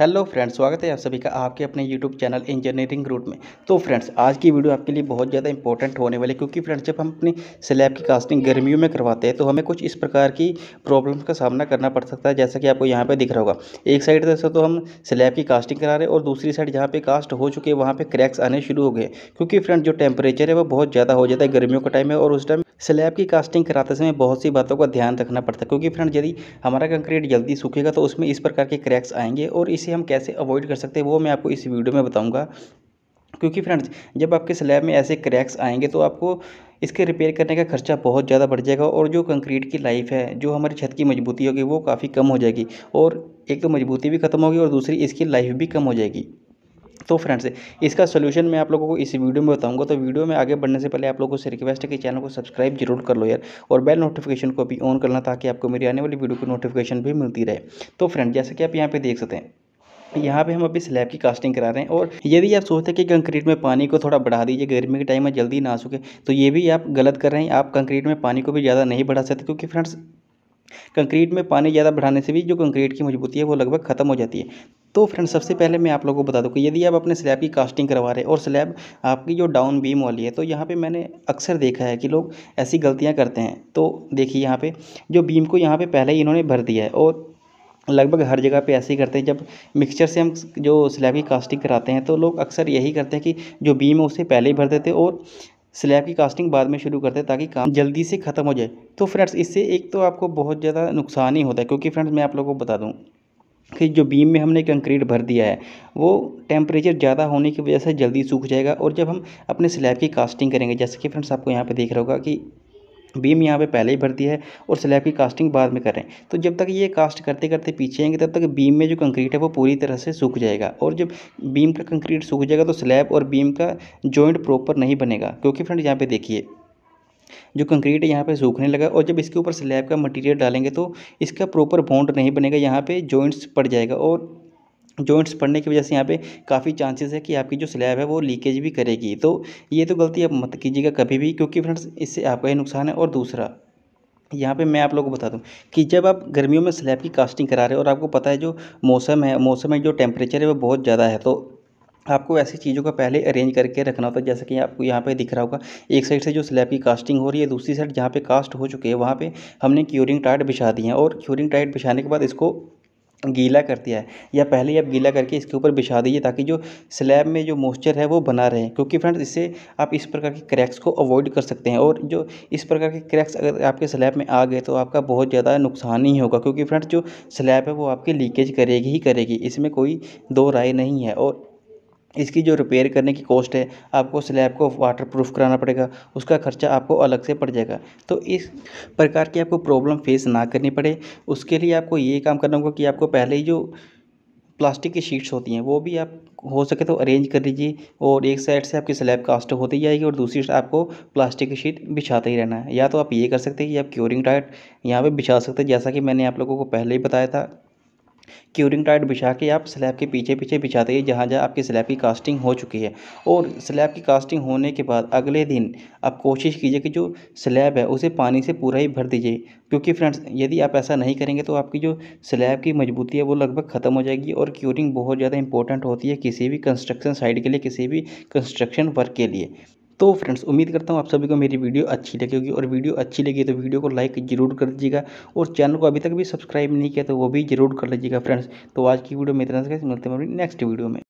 hello friends स्वागत है आप सभी का आपके अपने यूट्यूब चैनल इंजीनियरिंग रूट में तो फ्रेंड्स आज की वीडियो आपके लिए बहुत ज़्यादा इंपॉर्टेंट होने वाली है क्योंकि फ्रेंड्स जब हम अपनी स्लैब की कास्टिंग गर्मियों में करवाते हैं तो हमें कुछ इस प्रकार की प्रॉब्लम्स का सामना करना पड़ सकता है जैसा कि आपको यहाँ पर दिख रहा होगा एक साइड से तो हम स्लैब की कास्टिंग करा रहे हैं और दूसरी साइड जहाँ पर कास्ट हो चुके हैं वहाँ पर क्रैक्स आने शुरू हो गए क्योंकि फ्रेंड्स जो टेम्परेचर है वो बहुत ज़्यादा हो जाता है गर्मियों का टाइम है और उस टाइम स्लैब की कास्टिंग कराते समय बहुत सी बातों का ध्यान रखना पड़ता है क्योंकि फ्रेंड यदि हमारा कंक्रीट जल्दी सूखेगा तो उसमें इस प्रकार के क्रैक्स आएंगे और इसे हम कैसे अवॉइड कर सकते हैं वो मैं आपको इस वीडियो में बताऊँगा क्योंकि फ्रेंड्स जब आपके स्लैब में ऐसे क्रैक्स आएंगे तो आपको इसके रिपेयर करने का खर्चा बहुत ज़्यादा बढ़ जाएगा और जो कंक्रीट की लाइफ है जो हमारी छत की मजबूती होगी वो काफ़ी कम हो जाएगी और एक तो मजबूती भी ख़त्म होगी और दूसरी इसकी लाइफ भी कम हो जाएगी तो फ्रेंड्स इसका सोल्यूशन मैं आप लोगों को इस वीडियो में बताऊंगा तो वीडियो में आगे बढ़ने से पहले आप लोगों से रिक्वेस्ट है कि चैनल को सब्सक्राइब जरूर कर लो यार और बेल नोटिफिकेशन को भी ऑन करना ताकि आपको मेरी आने वाली वीडियो की नोटिफिकेशन भी मिलती रहे तो फ्रेंड जैसे कि आप यहाँ पर देख सकते हैं यहाँ पे हम अभी स्लैब की कास्टिंग करा रहे हैं और यदि आप सोचते हैं कि कंक्रीट में पानी को थोड़ा बढ़ा दीजिए गर्मी के टाइम में जल्दी ना सूखे तो ये भी आप गलत कर रहे हैं आप कंक्रीट में पानी को भी ज़्यादा नहीं बढ़ा सकते क्योंकि फ्रेंड्स कंक्रीट में पानी ज़्यादा बढ़ाने से भी जो कंक्रीट की मजबूती है वो लगभग ख़त्म हो जाती है तो फ्रेंड सबसे पहले मैं आप लोगों को बता दूँ कि यदि आप अपने स्लैब की कास्टिंग करवा रहे हैं और स्लैब आपकी जो डाउन बीम वाली है तो यहाँ पे मैंने अक्सर देखा है कि लोग ऐसी गलतियाँ करते हैं तो देखिए यहाँ पे जो बीम को यहाँ पे पहले ही इन्होंने भर दिया है और लगभग हर जगह पे ऐसे ही करते हैं जब मिक्सचर से हम जो स्लैब की कास्टिंग कराते हैं तो लोग अक्सर यही करते हैं कि जो बीम है उसे पहले ही भर देते और स्लैब की कास्टिंग बाद में शुरू करते हैं ताकि काम जल्दी से ख़त्म हो जाए तो फ्रेंड्स इससे एक तो आपको बहुत ज़्यादा नुकसान ही होता है क्योंकि फ्रेंड्स मैं आप लोगों को बता दूँ कि जो बीम में हमने कंक्रीट भर दिया है वो टेम्परेचर ज़्यादा होने की वजह से जल्दी सूख जाएगा और जब हम अपने स्लैब की कास्टिंग करेंगे जैसे कि फ्रेंड्स आपको यहाँ पर देख रहा होगा कि बीम यहाँ पे पहले ही भरती है और स्लैब की कास्टिंग बाद में कर रहे हैं तो जब तक ये कास्ट करते करते पीछे आएंगे तब तक बीम में जो कंक्रीट है वो पूरी तरह से सूख जाएगा और जब बीम का कंक्रीट सूख जाएगा तो स्लैब और बीम का जॉइंट प्रॉपर नहीं बनेगा क्योंकि फ्रेंड यहाँ पे देखिए जो कंक्रीट है यहाँ पे सूखने लगा और जब इसके ऊपर स्लैब का मटेरियल डालेंगे तो इसका प्रॉपर बॉन्ड नहीं बनेगा यहाँ पे जॉइंट्स पड़ जाएगा और जॉइंट्स पड़ने की वजह से यहाँ पे काफ़ी चांसेस है कि आपकी जो स्लैब है वो लीकेज भी करेगी तो ये तो गलती आप मत कीजिएगा कभी भी क्योंकि फ्रेंड्स इससे आपका ही नुकसान है और दूसरा यहाँ पे मैं आप लोगों को बता दूँ कि जब आप गर्मियों में स्लैब की कास्टिंग करा रहे हो और आपको पता है जो मौसम है मौसम में जो टेम्परेचर है वो बहुत ज़्यादा है तो आपको ऐसी चीज़ों का पहले अरेंज करके रखना होता है जैसे कि आपको यहाँ पे दिख रहा होगा एक साइड से जो स्लैब की कास्टिंग हो रही है दूसरी साइड जहाँ पे कास्ट हो चुके हैं वहाँ पे हमने क्यूरिंग टाइट बिछा दी है और क्यूरिंग टाइट बिछाने के बाद इसको गीला कर दिया है या पहले ही आप गीला करके इसके ऊपर बिछा दीजिए ताकि जो स्लैब में जो मॉइस्चर है वो बना रहे क्योंकि फ्रेंड्स इससे आप इस प्रकार के क्रैक्स को अवॉइड कर सकते हैं और जो इस प्रकार के क्रैक्स अगर आपके स्लैब में आ गए तो आपका बहुत ज़्यादा नुकसान ही होगा क्योंकि फ्रेंड्स जो स्लैब है वो आपकी लीकेज करेगी ही करेगी इसमें कोई दो राय नहीं है और इसकी जो रिपेयर करने की कॉस्ट है आपको स्लैब को वाटर प्रूफ कराना पड़ेगा उसका खर्चा आपको अलग से पड़ जाएगा तो इस प्रकार की आपको प्रॉब्लम फेस ना करनी पड़े उसके लिए आपको ये काम करना होगा कि आपको पहले ही जो प्लास्टिक की शीट्स होती हैं वो भी आप हो सके तो अरेंज कर लीजिए और एक साइड से आपकी स्लैब कास्ट होती जाएगी और दूसरी साइड आपको प्लास्टिक की शीट बिछाते ही रहना है या तो आप ये कर सकते हैं कि आप क्योरिंग टाइट यहाँ पे बिछा सकते हैं जैसा कि मैंने आप लोगों को पहले ही बताया था क्यूरिंग टाइट बिछा के आप स्लैब के पीछे पीछे बिछा हैं जहाँ जहाँ आपकी स्लैब की कास्टिंग हो चुकी है और स्लैब की कास्टिंग होने के बाद अगले दिन आप कोशिश कीजिए कि जो स्लैब है उसे पानी से पूरा ही भर दीजिए क्योंकि फ्रेंड्स यदि आप ऐसा नहीं करेंगे तो आपकी जो स्लैब की मजबूती है वो लगभग ख़त्म हो जाएगी और क्यूरिंग बहुत ज़्यादा इंपॉर्टेंट होती है किसी भी कंस्ट्रक्शन साइड के लिए किसी भी कंस्ट्रक्शन वर्क के लिए तो फ्रेंड्स उम्मीद करता हूँ आप सभी को मेरी वीडियो अच्छी लगी होगी और वीडियो अच्छी लगी तो वीडियो को लाइक जरूर कर दीजिएगा और चैनल को अभी तक भी सब्सक्राइब नहीं किया तो वो भी जरूर कर लीजिएगा फ्रेंड्स तो आज की वीडियो में इतना मिलते हैं अपनी नेक्स्ट वीडियो में